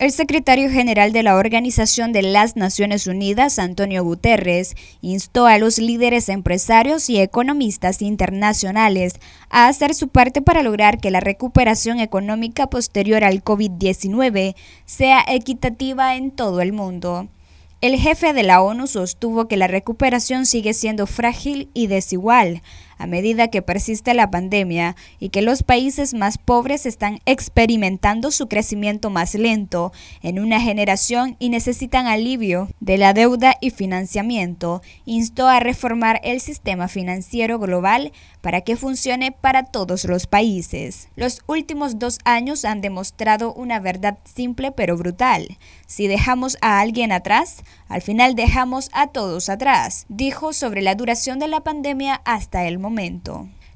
El secretario general de la Organización de las Naciones Unidas, Antonio Guterres, instó a los líderes empresarios y economistas internacionales a hacer su parte para lograr que la recuperación económica posterior al COVID-19 sea equitativa en todo el mundo. El jefe de la ONU sostuvo que la recuperación sigue siendo frágil y desigual, a medida que persiste la pandemia y que los países más pobres están experimentando su crecimiento más lento en una generación y necesitan alivio de la deuda y financiamiento, instó a reformar el sistema financiero global para que funcione para todos los países. Los últimos dos años han demostrado una verdad simple pero brutal. Si dejamos a alguien atrás, al final dejamos a todos atrás, dijo sobre la duración de la pandemia hasta el momento.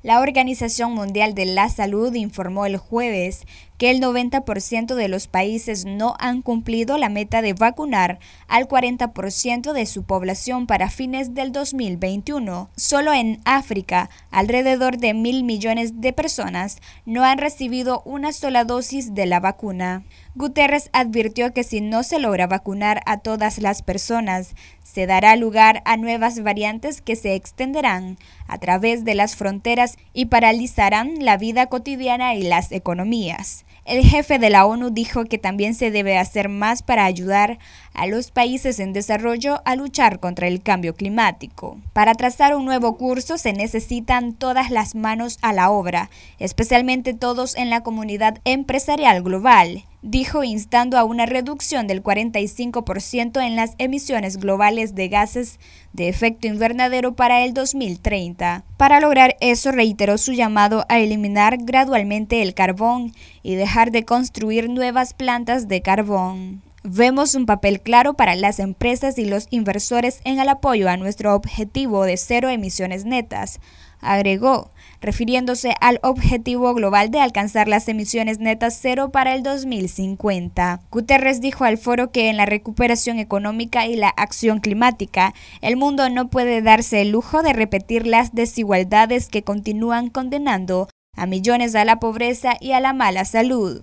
La Organización Mundial de la Salud informó el jueves que el 90% de los países no han cumplido la meta de vacunar al 40% de su población para fines del 2021. Solo en África, alrededor de mil millones de personas no han recibido una sola dosis de la vacuna. Guterres advirtió que si no se logra vacunar a todas las personas, se dará lugar a nuevas variantes que se extenderán a través de las fronteras y paralizarán la vida cotidiana y las economías el jefe de la ONU dijo que también se debe hacer más para ayudar a los países en desarrollo a luchar contra el cambio climático. Para trazar un nuevo curso se necesitan todas las manos a la obra, especialmente todos en la comunidad empresarial global dijo instando a una reducción del 45% en las emisiones globales de gases de efecto invernadero para el 2030. Para lograr eso reiteró su llamado a eliminar gradualmente el carbón y dejar de construir nuevas plantas de carbón. Vemos un papel claro para las empresas y los inversores en el apoyo a nuestro objetivo de cero emisiones netas, agregó, refiriéndose al objetivo global de alcanzar las emisiones netas cero para el 2050. Guterres dijo al foro que en la recuperación económica y la acción climática, el mundo no puede darse el lujo de repetir las desigualdades que continúan condenando a millones a la pobreza y a la mala salud.